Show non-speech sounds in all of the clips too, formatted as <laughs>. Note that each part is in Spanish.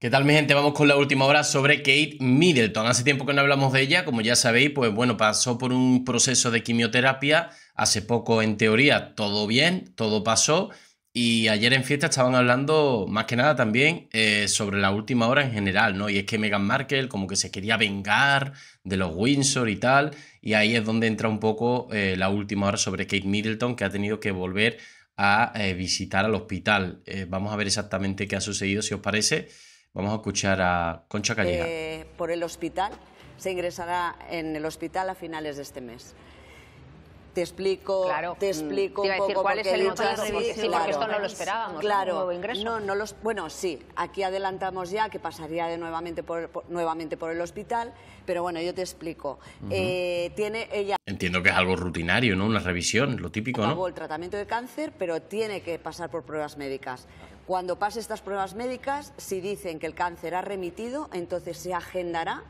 ¿Qué tal mi gente? Vamos con la última hora sobre Kate Middleton. Hace tiempo que no hablamos de ella, como ya sabéis, pues bueno, pasó por un proceso de quimioterapia, hace poco en teoría todo bien, todo pasó, y ayer en fiesta estaban hablando más que nada también eh, sobre la última hora en general, ¿no? Y es que Meghan Markle como que se quería vengar de los Windsor y tal, y ahí es donde entra un poco eh, la última hora sobre Kate Middleton, que ha tenido que volver a eh, visitar al hospital. vamos a ver exactamente qué ha sucedido, si os parece. Vamos a escuchar a Concha Calleja. Eh, por el hospital, se ingresará en el hospital a finales de este mes. Te explico, te explico un poco cuál es el motivo, sí, porque, sí, porque esto no lo esperábamos, nuevo ingreso. No, no los, bueno, sí, aquí adelantamos ya que pasaría de nuevamente por, nuevamente por el hospital, pero bueno, yo te explico. Eh, tiene ella Entiendo que es algo rutinario, ¿no? Una revisión, lo típico, ¿no? el tratamiento de cáncer, pero tiene que pasar por pruebas médicas. Cuando pase estas pruebas médicas, si dicen que el cáncer ha remitido, entonces se agendará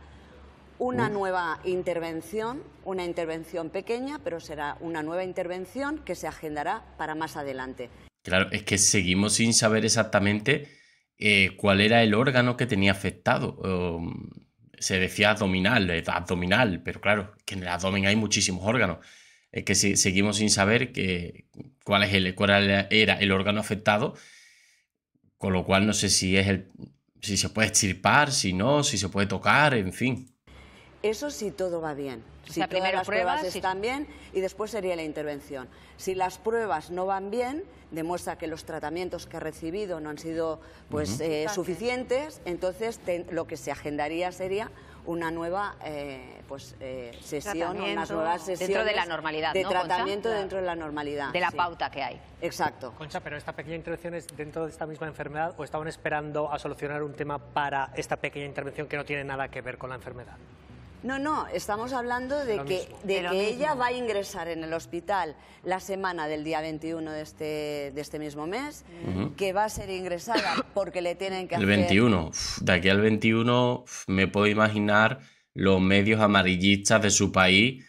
una nueva intervención, una intervención pequeña, pero será una nueva intervención que se agendará para más adelante. Claro, es que seguimos sin saber exactamente eh, cuál era el órgano que tenía afectado. Mm, se decía abdominal, eh, abdominal, pero claro, que en el abdomen hay muchísimos órganos. Es que seguimos sin saber cuál, es el, cuál era el órgano afectado con lo cual no sé si es el si se puede extirpar, si no, si se puede tocar, en fin. Eso sí, todo va bien. Si todas las pruebas, están bien y después sería la intervención. Si las pruebas no van bien, demuestra que los tratamientos que ha recibido no han sido pues, eh, suficientes, entonces lo que se agendaría sería una nueva eh, pues, eh, sesión, Dentro de la normalidad. De tratamiento dentro de la normalidad. De la pauta que hay. Exacto. Concha, pero esta pequeña intervención es dentro de esta misma enfermedad o estaban esperando a solucionar un tema para esta pequeña intervención que no tiene nada que ver con la enfermedad. No, no, estamos hablando de que, de que ella va a ingresar en el hospital la semana del día 21 de este, de este mismo mes, que va a ser ingresada porque le tienen que el hacer... El 21, de aquí al 21 me puedo imaginar los medios amarillistas de su país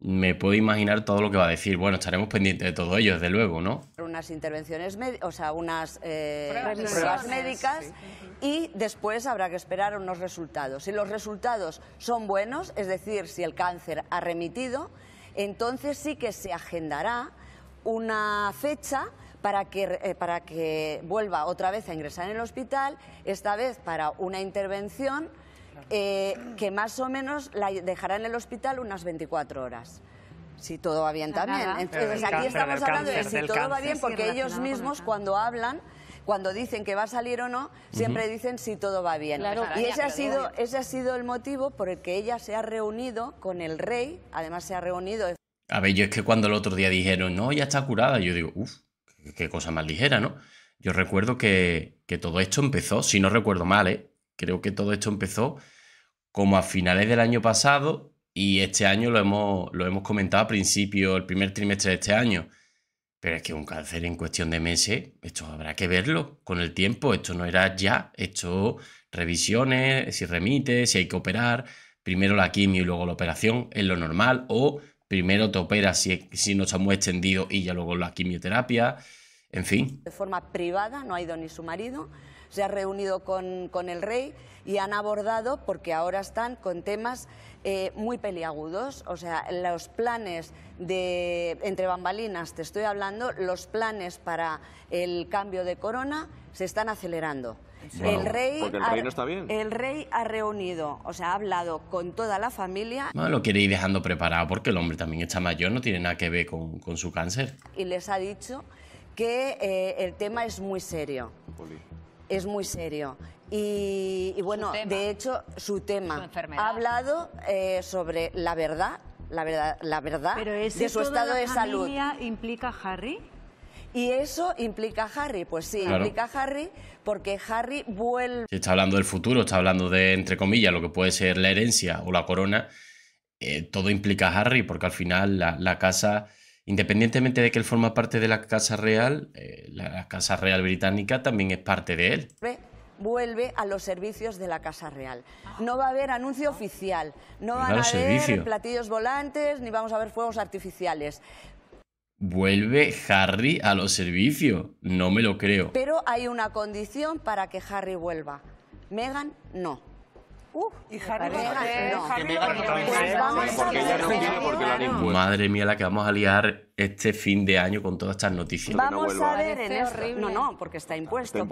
me puedo imaginar todo lo que va a decir. Bueno, estaremos pendientes de todo ello, desde luego, ¿no? Unas intervenciones, o sea, unas eh, pruebas, médicas y después habrá que esperar unos resultados. Si los resultados son buenos, es decir, si el cáncer ha remitido, entonces sí que se agendará una fecha para que, eh, para que vuelva otra vez a ingresar en el hospital, esta vez para una intervención eh, que más o menos la dejará en el hospital unas 24 horas. Si todo va bien ah, también. Entonces, aquí estamos hablando de si todo va bien, porque ellos mismos cuando hablan cuando dicen que va a salir o no, siempre dicen si todo va bien. y ese ha, sido, ese ha sido el motivo por el que ella se ha reunido con el rey, además se ha reunido. A ver, yo es que cuando el otro día dijeron, no, ya está curada, yo digo, uff, qué cosa más ligera, ¿no? Yo recuerdo que, que todo esto empezó, si no recuerdo mal, ¿eh? Creo que todo esto empezó como a finales del año pasado y este año lo hemos, lo hemos comentado a principio, el primer trimestre de este año. Pero es que un cáncer en cuestión de meses, esto habrá que verlo con el tiempo. Esto no era ya, esto revisiones, si remite, si hay que operar, primero la quimio y luego la operación, es lo normal, o primero te operas si, si no ha muy extendido y ya luego la quimioterapia, en fin. De forma privada, no ha ido ni su marido, se ha reunido con, el rey y han abordado, porque ahora están con temas eh, muy peliagudos, o sea, los planes de, entre bambalinas, te estoy hablando, los planes para el cambio de corona se están acelerando. el rey, el rey ha, no está bien. El rey ha reunido, o sea, ha hablado con toda la familia. No, lo quiere ir dejando preparado porque el hombre también está mayor, no tiene nada que ver con, su cáncer. Y les ha dicho que eh, el tema es muy serio es muy serio. Y, bueno, de hecho, su tema. ha hablado eh, sobre la verdad, la verdad, la verdad de su estado de salud. implica Harry? Y eso implica a Harry, pues sí, implica a Harry porque Harry vuelve... Está hablando del futuro, está hablando de, entre comillas, lo que puede ser la herencia o la corona. Eh, todo implica a Harry porque al final la casa Independientemente de que él forma parte de la Casa Real, eh, la Casa Real británica también es parte de él. Vuelve a los servicios de la Casa Real. No va a haber anuncio oficial, no va a, haber platillos volantes, ni vamos a ver fuegos artificiales. Vuelve Harry a los servicios, no me lo creo. Pero hay una condición para que Harry vuelva. Megan no y Madre mía, la que vamos a liar este fin de año con todas estas noticias. Vamos no a ver en No, no, porque está impuesto.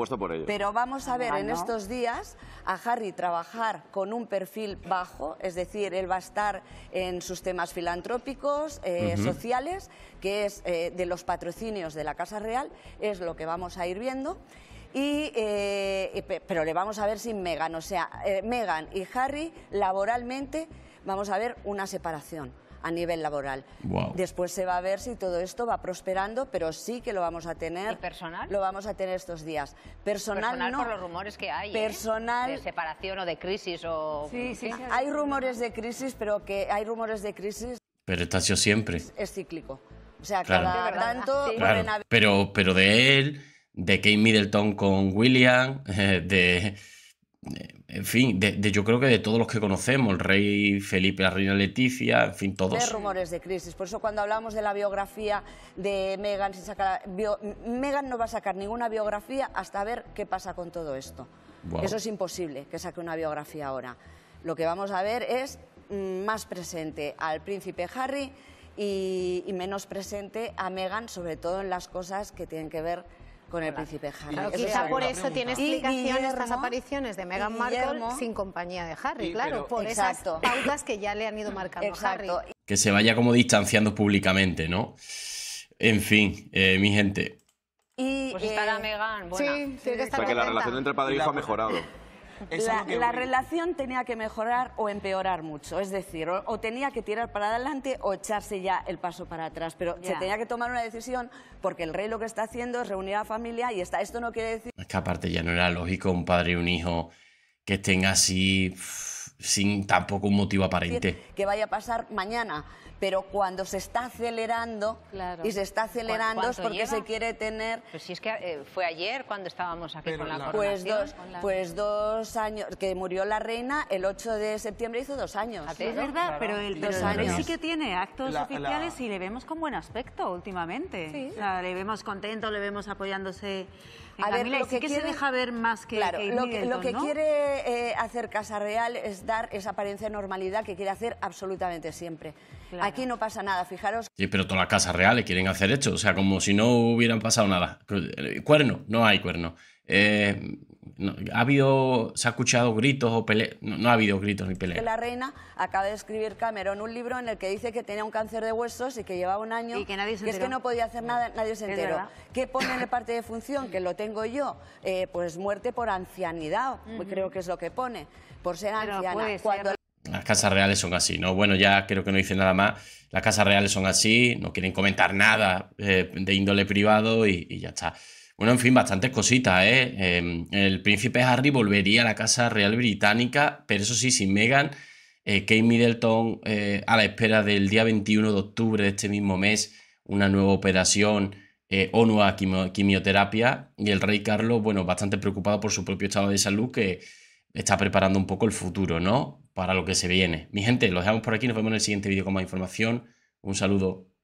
Pero vamos a ver ah, en estos días a Harry trabajar con un perfil bajo, es decir, él va a estar en sus temas filantrópicos, eh, sociales, que es eh, de los patrocinios de la Casa Real, es lo que vamos a ir viendo. Y, eh, pero le vamos a ver sin Megan, o sea, eh, Megan y Harry laboralmente vamos a ver una separación a nivel laboral. Después se va a ver si todo esto va prosperando, pero sí que lo vamos a tener. ¿Y personal? Lo vamos a tener estos días. Personal, por los rumores que hay. ¿eh? Personal. De separación o de crisis o. Sí, sí, Hay rumores de crisis, pero que hay rumores de crisis. Pero está yo siempre. Es, cíclico. O sea, cada tanto. Pero, pero de él de Kate Middleton con William, <laughs> de, en fin, de, yo creo que de todos los que conocemos, el rey Felipe, la reina Leticia, en fin, todos. Hay rumores de crisis, por eso cuando hablamos de la biografía de Meghan, Meghan no va a sacar ninguna biografía hasta ver qué pasa con todo esto. Eso es imposible, que saque una biografía ahora. Lo que vamos a ver es mm, más presente al príncipe Harry y, y menos presente a Meghan, sobre todo en las cosas que tienen que ver con el príncipe Harry. quizá por eso tiene explicación estas apariciones de Meghan Markle sin compañía de Harry, claro, por exacto. esas pautas que ya le han ido marcando Harry. Que se vaya como distanciando públicamente, ¿no? En fin, eh, mi gente. Y, pues estará eh, Meghan, Sí, que la relación entre padre y hijo ha mejorado la, relación tenía que mejorar o empeorar mucho. Es decir, o, tenía que tirar para adelante o echarse ya el paso para atrás. Pero se tenía que tomar una decisión porque el rey lo que está haciendo es reunir a la familia y está, esto no quiere decir... Es que aparte ya no era lógico un padre y un hijo que estén así sin tampoco un motivo aparente. Que vaya a pasar mañana pero cuando se está acelerando y se está acelerando es porque se quiere tener. Pues si es que eh, fue ayer cuando estábamos aquí pues con la, pues dos, años, que murió la reina el 8 de septiembre hizo dos años. es verdad, pero el sí que tiene actos oficiales y le vemos con buen aspecto últimamente. O sea, le vemos contento, le vemos apoyándose. a ver, que, se deja ver más que, claro, lo que, quiere eh, hacer Casa Real es dar esa apariencia de normalidad que quiere hacer absolutamente siempre. Claro. Aquí no pasa nada, fijaros. Sí, pero todas la casa reales quieren hacer esto, o sea, como si no hubieran pasado nada. Cuerno, no hay cuerno. Eh, ha habido, se ha escuchado gritos o peleas, no, ha habido gritos ni peleas. La reina acaba de escribir Cameron un libro en el que dice que tenía un cáncer de huesos y que llevaba un año y que, nadie se que es que no podía hacer nada, nadie se enteró. ¿Qué pone en parte de función? Que lo tengo yo, eh, pues muerte por ancianidad, creo que es lo que pone, por ser anciana. Las casas reales son así, ¿no? Bueno, ya creo que no dice nada más. Las casas reales son así, no quieren comentar nada eh, de índole privado y, ya está. Bueno, en fin, bastantes cositas, ¿eh? Em, el príncipe Harry volvería a la casa real británica, pero eso sí, sin Megan. Eh, Kate Middleton, eh, a la espera del día 21 de octubre de este mismo mes, una nueva operación eh, o quimioterapia y el rey Carlos, bueno, bastante preocupado por su propio estado de salud que está preparando un poco el futuro, ¿no? Para lo que se viene. Mi gente, los dejamos por aquí, nos vemos en el siguiente vídeo con más información. Un saludo.